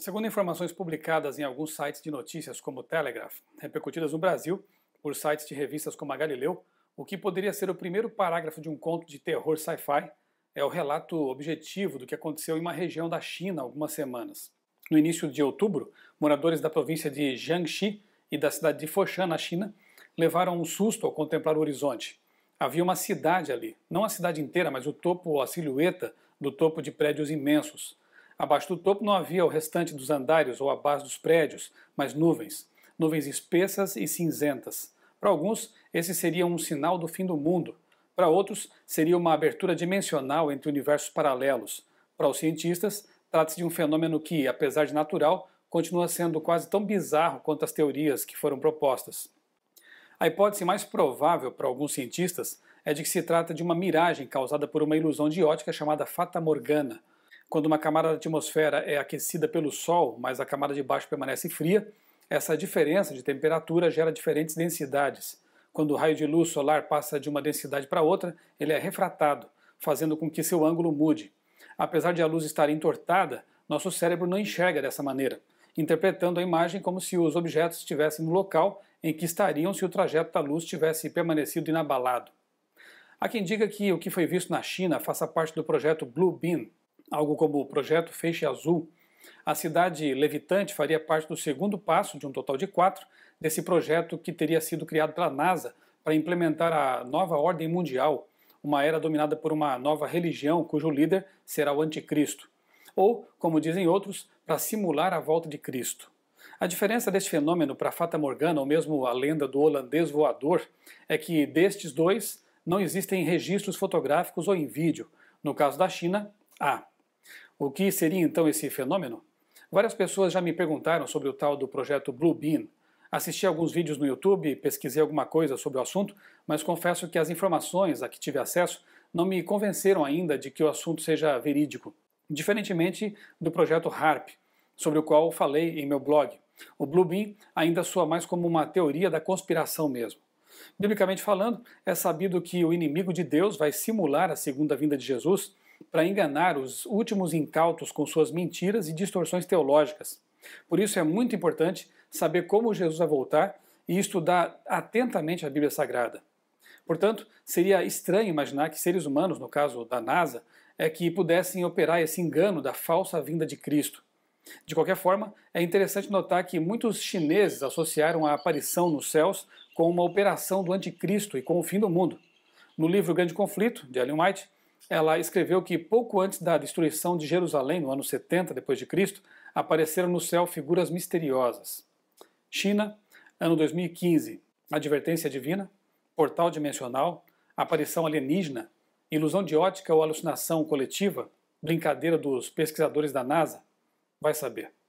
Segundo informações publicadas em alguns sites de notícias como o Telegraph, repercutidas no Brasil por sites de revistas como a Galileu, o que poderia ser o primeiro parágrafo de um conto de terror sci-fi é o relato objetivo do que aconteceu em uma região da China há algumas semanas. No início de outubro, moradores da província de Jiangxi e da cidade de Foshan, na China, levaram um susto ao contemplar o horizonte. Havia uma cidade ali, não a cidade inteira, mas o topo ou a silhueta do topo de prédios imensos. Abaixo do topo não havia o restante dos andares ou a base dos prédios, mas nuvens, nuvens espessas e cinzentas. Para alguns, esse seria um sinal do fim do mundo. Para outros, seria uma abertura dimensional entre universos paralelos. Para os cientistas, trata-se de um fenômeno que, apesar de natural, continua sendo quase tão bizarro quanto as teorias que foram propostas. A hipótese mais provável para alguns cientistas é de que se trata de uma miragem causada por uma ilusão de ótica chamada Fata Morgana, quando uma camada da atmosfera é aquecida pelo Sol, mas a camada de baixo permanece fria, essa diferença de temperatura gera diferentes densidades. Quando o raio de luz solar passa de uma densidade para outra, ele é refratado, fazendo com que seu ângulo mude. Apesar de a luz estar entortada, nosso cérebro não enxerga dessa maneira, interpretando a imagem como se os objetos estivessem no local em que estariam se o trajeto da luz tivesse permanecido inabalado. Há quem diga que o que foi visto na China faça parte do projeto Blue Bean, algo como o projeto Feixe Azul, a cidade levitante faria parte do segundo passo de um total de quatro desse projeto que teria sido criado pela NASA para implementar a nova ordem mundial, uma era dominada por uma nova religião cujo líder será o Anticristo, ou, como dizem outros, para simular a volta de Cristo. A diferença deste fenômeno para a Fata Morgana, ou mesmo a lenda do holandês voador, é que destes dois não existem registros fotográficos ou em vídeo. No caso da China, há. O que seria então esse fenômeno? Várias pessoas já me perguntaram sobre o tal do projeto Blue Bean. Assisti alguns vídeos no YouTube, pesquisei alguma coisa sobre o assunto, mas confesso que as informações a que tive acesso não me convenceram ainda de que o assunto seja verídico, diferentemente do projeto HARP, sobre o qual falei em meu blog. O Blue Bean ainda soa mais como uma teoria da conspiração mesmo. Biblicamente falando, é sabido que o inimigo de Deus vai simular a segunda vinda de Jesus para enganar os últimos incautos com suas mentiras e distorções teológicas. Por isso é muito importante saber como Jesus vai voltar e estudar atentamente a Bíblia Sagrada. Portanto, seria estranho imaginar que seres humanos, no caso da NASA, é que pudessem operar esse engano da falsa vinda de Cristo. De qualquer forma, é interessante notar que muitos chineses associaram a aparição nos céus com uma operação do anticristo e com o fim do mundo. No livro Grande Conflito, de Ellen White, ela escreveu que pouco antes da destruição de Jerusalém, no ano 70 depois de Cristo, apareceram no céu figuras misteriosas. China, ano 2015, advertência divina, portal dimensional, aparição alienígena, ilusão de ótica ou alucinação coletiva, brincadeira dos pesquisadores da NASA, vai saber.